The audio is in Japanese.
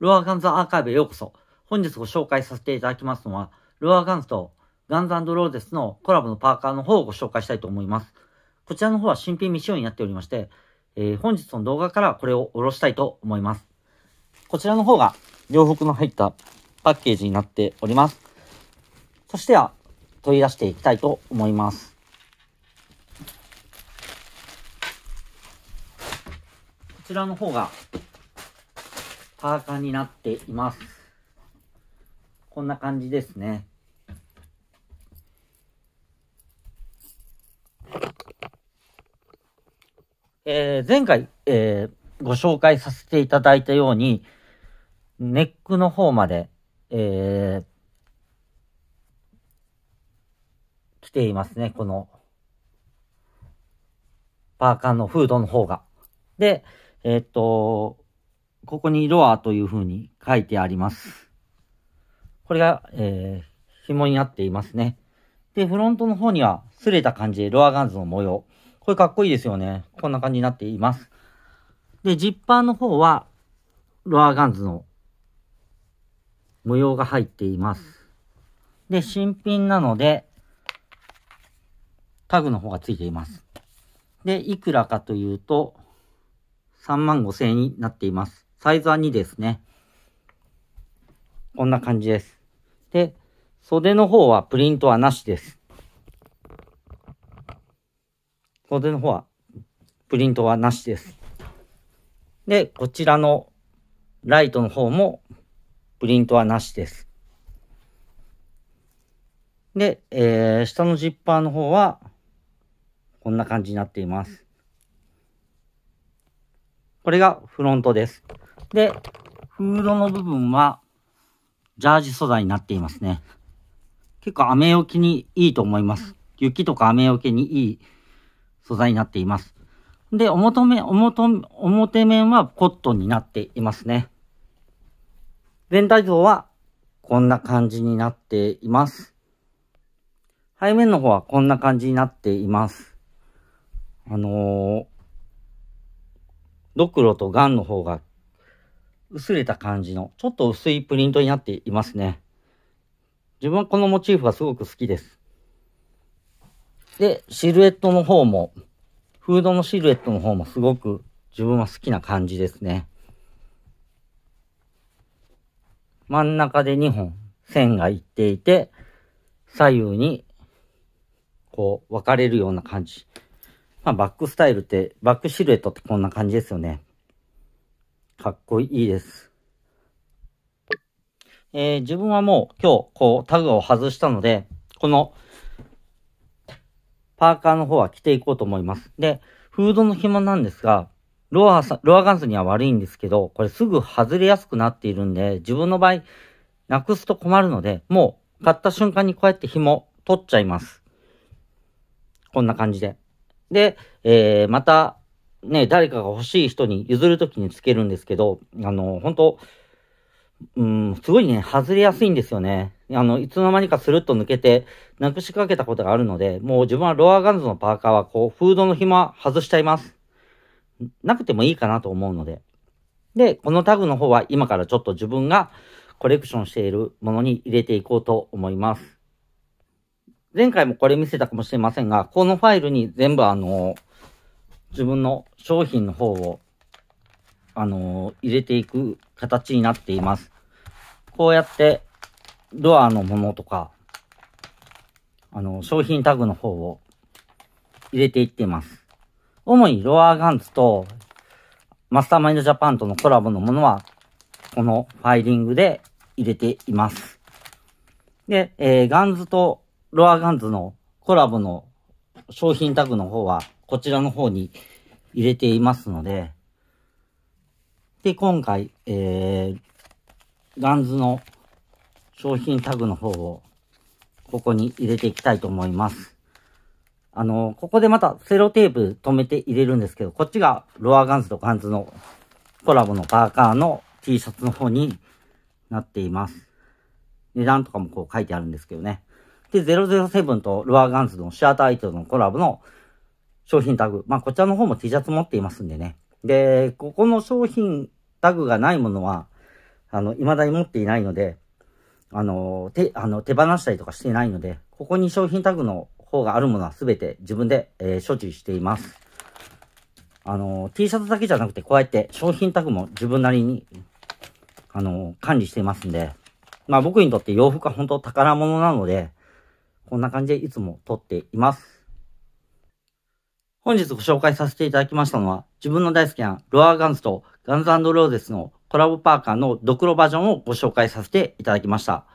ロアガンズアーカイブへようこそ。本日ご紹介させていただきますのは、ロアガンズとガンズローゼスのコラボのパーカーの方をご紹介したいと思います。こちらの方は新品未使用になっておりまして、えー、本日の動画からこれをおろしたいと思います。こちらの方が両服の入ったパッケージになっております。そしては取り出していきたいと思います。こちらの方がパーカーになっています。こんな感じですね。えー、前回、えー、ご紹介させていただいたように、ネックの方まで、えー、来ていますね、この、パーカーのフードの方が。で、えー、っと、ここにロアというふうに書いてあります。これが、えー、紐になっていますね。で、フロントの方には、擦れた感じでロアガンズの模様。これかっこいいですよね。こんな感じになっています。で、ジッパーの方は、ロアガンズの模様が入っています。で、新品なので、タグの方がついています。で、いくらかというと、3万5千円になっています。サイズは2ですね。こんな感じです。で、袖の方はプリントはなしです。袖の方はプリントはなしです。で、こちらのライトの方もプリントはなしです。で、えー、下のジッパーの方はこんな感じになっています。これがフロントです。で、フードの部分は、ジャージ素材になっていますね。結構雨よけにいいと思います。雪とか雨よけにいい素材になっています。で、表面、表、表面はコットンになっていますね。全体像はこんな感じになっています。背面の方はこんな感じになっています。あのー、ドクロとガンの方が薄れた感じの、ちょっと薄いプリントになっていますね。自分はこのモチーフがすごく好きです。で、シルエットの方も、フードのシルエットの方もすごく自分は好きな感じですね。真ん中で2本線がいっていて、左右にこう分かれるような感じ。まあバックスタイルって、バックシルエットってこんな感じですよね。かっこいいです。えー、自分はもう今日こうタグを外したので、このパーカーの方は着ていこうと思います。で、フードの紐なんですが、ロア、ロアガンスには悪いんですけど、これすぐ外れやすくなっているんで、自分の場合、なくすと困るので、もう買った瞬間にこうやって紐取っちゃいます。こんな感じで。で、えー、またね、誰かが欲しい人に譲るときにつけるんですけど、あの、本当うん、すごいね、外れやすいんですよね。あの、いつの間にかスルッと抜けて、なくしかけたことがあるので、もう自分はロアガンズのパーカーは、こう、フードの紐外しちゃいます。なくてもいいかなと思うので。で、このタグの方は今からちょっと自分がコレクションしているものに入れていこうと思います。前回もこれ見せたかもしれませんが、このファイルに全部あの自分の商品の方を、あのー、入れていく形になっています。こうやって、ドアのものとか、あの、商品タグの方を入れていっています。主にロアガンツとマスターマインドジャパンとのコラボのものは、このファイリングで入れています。で、えー、ガンズとロアガンズのコラボの商品タグの方は、こちらの方に入れていますので、で、今回、えー、ガンズの商品タグの方をここに入れていきたいと思います。あの、ここでまたセロテープ止めて入れるんですけど、こっちがロアガンズとガンズのコラボのパーカーの T シャツの方になっています。値段とかもこう書いてあるんですけどね。で、007とロアガンズのシアターアイトのコラボの商品タグ。まあ、こちらの方も T シャツ持っていますんでね。で、ここの商品タグがないものは、あの、未だに持っていないので、あの、手、あの、手放したりとかしていないので、ここに商品タグの方があるものは全て自分で、えー、処置しています。あの、T シャツだけじゃなくて、こうやって商品タグも自分なりに、あの、管理していますんで、まあ僕にとって洋服は本当宝物なので、こんな感じでいつも撮っています。本日ご紹介させていただきましたのは、自分の大好きなロアーガンズとガンズローゼスのコラボパーカーのドクロバージョンをご紹介させていただきました。